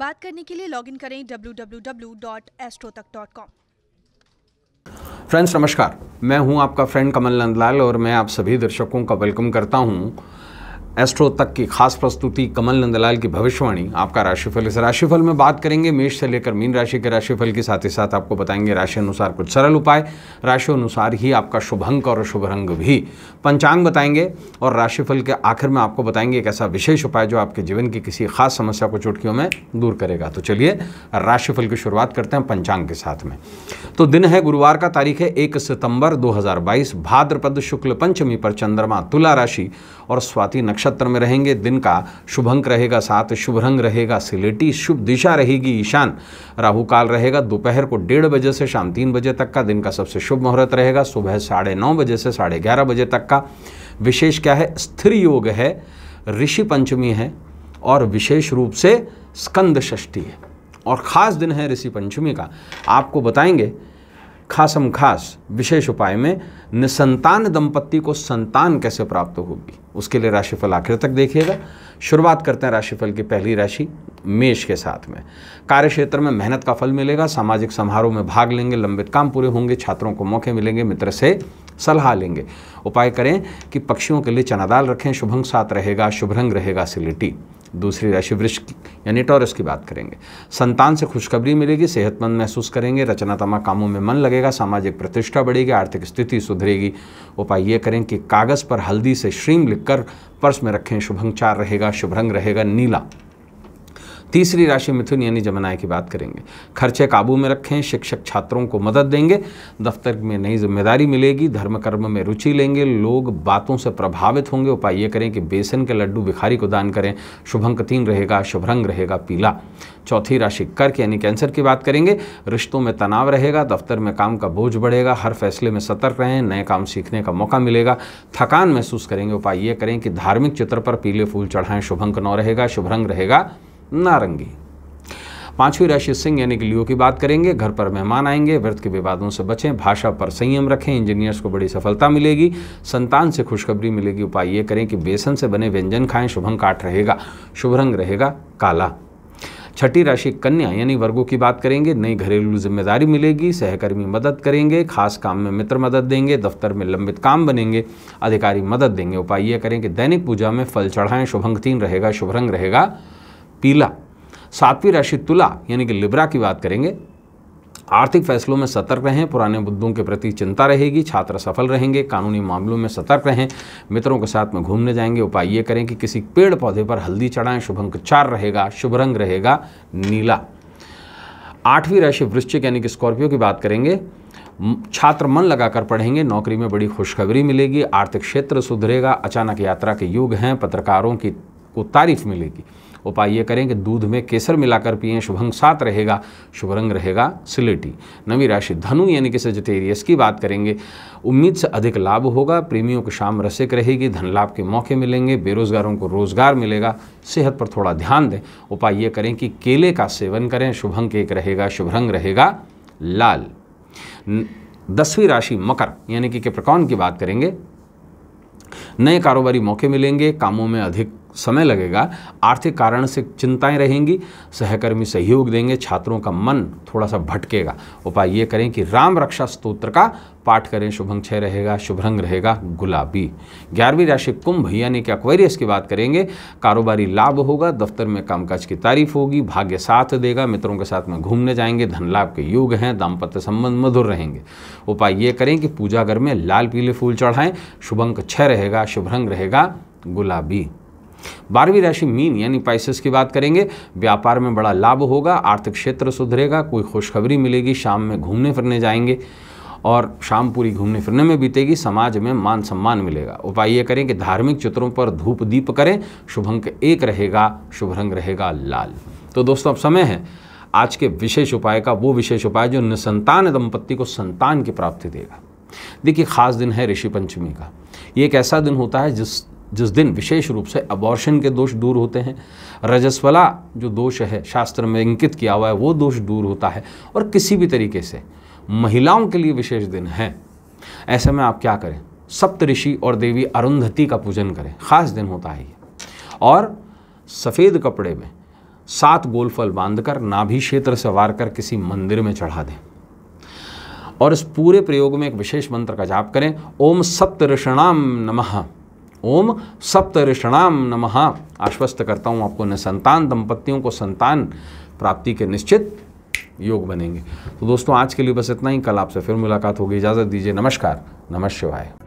बात करने के लिए लॉगिन करें www.astrotak.com फ्रेंड्स नमस्कार मैं हूं आपका फ्रेंड कमल नंदलाल और मैं आप सभी दर्शकों का वेलकम करता हूं एस्ट्रो तक की खास प्रस्तुति कमल नंदलाल की भविष्यवाणी आपका राशिफल इस राशिफल में बात करेंगे मेष से लेकर मीन राशि के राशिफल के साथ ही साथ आपको बताएंगे राशि अनुसार कुछ सरल उपाय राशि अनुसार ही आपका शुभ अंक और शुभ रंग भी पंचांग बताएंगे और राशिफल के आखिर में आपको बताएंगे एक ऐसा विशेष उपाय जो आपके जीवन की किसी खास समस्या को चुटकियों में दूर करेगा तो चलिए राशिफल की शुरुआत करते हैं पंचांग के साथ में तो दिन है गुरुवार का तारीख है एक सितंबर दो भाद्रपद शुक्ल पंचमी पर चंद्रमा तुला राशि और स्वाति नक्षत्र नक्षत्र में रहेंगे दिन का शुभ अंक रहेगा साथ शुभ रंग रहेगा सिलेटी शुभ दिशा रहेगी ईशान राहु काल रहेगा दोपहर को डेढ़ बजे से शाम तीन बजे तक का दिन का सबसे शुभ मुहूर्त रहेगा सुबह साढ़े नौ बजे से साढ़े ग्यारह बजे तक का विशेष क्या है स्थिर योग है ऋषि पंचमी है और विशेष रूप से स्कंद षष्ठी है और ख़ास दिन है ऋषि पंचमी का आपको बताएंगे खासम खास विशेष उपाय में निसंतान दंपत्ति को संतान कैसे प्राप्त होगी उसके लिए राशिफल आखिर तक देखिएगा शुरुआत करते हैं राशिफल की पहली राशि मेष के साथ में कार्य क्षेत्र में मेहनत का फल मिलेगा सामाजिक समारोह में भाग लेंगे लंबित काम पूरे होंगे छात्रों को मौके मिलेंगे मित्र से सलाह लेंगे उपाय करें कि पक्षियों के लिए चनादाल रखें शुभंग साथ रहेगा शुभ रंग रहेगा सिलिटी दूसरी राशि वृक्ष यानी टॉरस की बात करेंगे संतान से खुशखबरी मिलेगी सेहतमंद महसूस करेंगे रचनात्मक कामों में मन लगेगा सामाजिक प्रतिष्ठा बढ़ेगी आर्थिक स्थिति सुधरेगी उपाय ये करें कि कागज़ पर हल्दी से श्रीम लिखकर पर्स में रखें शुभंग चार रहेगा रंग रहेगा नीला तीसरी राशि मिथुन यानी जमनाए की बात करेंगे खर्चे काबू में रखें शिक्षक छात्रों को मदद देंगे दफ्तर में नई जिम्मेदारी मिलेगी धर्म कर्म में रुचि लेंगे लोग बातों से प्रभावित होंगे उपाय ये करें कि बेसन के लड्डू भिखारी को दान करें शुभंक तीन रहेगा शुभरंग रहेगा पीला चौथी राशि कर्क यानी कैंसर की बात करेंगे रिश्तों में तनाव रहेगा दफ्तर में काम का बोझ बढ़ेगा हर फैसले में सतर्क रहें नए काम सीखने का मौका मिलेगा थकान महसूस करेंगे उपाय ये करें कि धार्मिक चित्र पर पीले फूल चढ़ाएं शुभंक नौ रहेगा शुभ रंग रहेगा नारंगी पांचवी राशि सिंह यानी कि लियो की बात करेंगे घर पर मेहमान आएंगे व्रत के विवादों से बचें भाषा पर संयम रखें इंजीनियर्स को बड़ी सफलता मिलेगी संतान से खुशखबरी मिलेगी उपाय ये करें कि बेसन से बने व्यंजन खाएं शुभम काट रहेगा शुभ रंग रहेगा काला छठी राशि कन्या यानी वर्गों की बात करेंगे नई घरेलू जिम्मेदारी मिलेगी सहकर्मी मदद करेंगे खास काम में मित्र मदद देंगे दफ्तर में लंबित काम बनेंगे अधिकारी मदद देंगे उपाय ये करें कि दैनिक पूजा में फल चढ़ाएं शुभंग तीन रहेगा शुभ रंग रहेगा पीला सातवीं राशि तुला यानी कि लिब्रा की बात करेंगे आर्थिक फैसलों में सतर्क रहें पुराने मुद्दों के प्रति चिंता रहेगी छात्र सफल रहेंगे कानूनी मामलों में सतर्क रहें मित्रों के साथ में घूमने जाएंगे उपाय ये करें कि किसी पेड़ पौधे पर हल्दी चढ़ाएं शुभ अंक चार रहेगा शुभ रंग रहेगा नीला आठवीं राशि वृश्चिक यानी कि स्कॉर्पियो की बात करेंगे छात्र मन लगाकर पढ़ेंगे नौकरी में बड़ी खुशखबरी मिलेगी आर्थिक क्षेत्र सुधरेगा अचानक यात्रा के युग हैं पत्रकारों की को तारीफ मिलेगी उपाय ये करें कि दूध में केसर मिलाकर पिए शुभंग सात रहेगा शुभ रंग रहेगा सिलेटी नवी राशि धनु यानी कि सजटेरियस की बात करेंगे उम्मीद से अधिक लाभ होगा प्रेमियों की शाम रसिक रहेगी धन लाभ के मौके मिलेंगे बेरोजगारों को रोजगार मिलेगा सेहत पर थोड़ा ध्यान दें उपाय ये करें कि केले का सेवन करें शुभंग एक रहेगा शुभ रंग रहेगा लाल दसवीं राशि मकर यानी कि कैप्रिकॉन की बात करेंगे नए कारोबारी मौके मिलेंगे कामों में अधिक समय लगेगा आर्थिक कारण से चिंताएं रहेंगी सहकर्मी सहयोग देंगे छात्रों का मन थोड़ा सा भटकेगा उपाय ये करें कि राम रक्षा स्तोत्र का पाठ करें शुभंग छय रहेगा शुभ रंग रहेगा गुलाबी ग्यारहवीं राशि कुंभ यानी कि अक्वेरियस की बात करेंगे कारोबारी लाभ होगा दफ्तर में कामकाज की तारीफ होगी भाग्य साथ देगा मित्रों के साथ में घूमने जाएंगे धन लाभ के योग हैं दाम्पत्य संबंध मधुर रहेंगे उपाय ये करें कि पूजा घर में लाल पीले फूल चढ़ाएं शुभंक छय रहेगा शुभ रंग रहेगा गुलाबी बारहवीं राशि मीन यानी पाइसिस की बात करेंगे व्यापार में बड़ा लाभ होगा आर्थिक क्षेत्र सुधरेगा कोई खुशखबरी मिलेगी शाम में घूमने फिरने जाएंगे और शाम पूरी घूमने फिरने में बीतेगी समाज में मान सम्मान मिलेगा उपाय ये करें कि धार्मिक चित्रों पर धूप दीप करें शुभ अंक एक रहेगा शुभ रंग रहेगा लाल तो दोस्तों अब समय है आज के विशेष उपाय का वो विशेष उपाय जो निसंतान दंपत्ति को संतान की प्राप्ति देगा देखिए खास दिन है ऋषि पंचमी का ये एक ऐसा दिन होता है जिस जिस दिन विशेष रूप से अबॉर्शन के दोष दूर होते हैं रजस्वला जो दोष है शास्त्र में अंकित किया हुआ है वो दोष दूर होता है और किसी भी तरीके से महिलाओं के लिए विशेष दिन है ऐसे में आप क्या करें सप्तऋषि और देवी अरुंधति का पूजन करें खास दिन होता है ये और सफ़ेद कपड़े में सात गोलफल बांधकर बांध कर नाभि क्षेत्र से वार कर किसी मंदिर में चढ़ा दें और इस पूरे प्रयोग में एक विशेष मंत्र का जाप करें ओम सप्तऋषणाम नमः ओम सप्तऋषणाम नमः आश्वस्त करता हूँ आपको न संतान दंपतियों को संतान प्राप्ति के निश्चित योग बनेंगे तो दोस्तों आज के लिए बस इतना ही कल आपसे फिर मुलाकात होगी इजाज़त दीजिए नमस्कार नमः शिवाय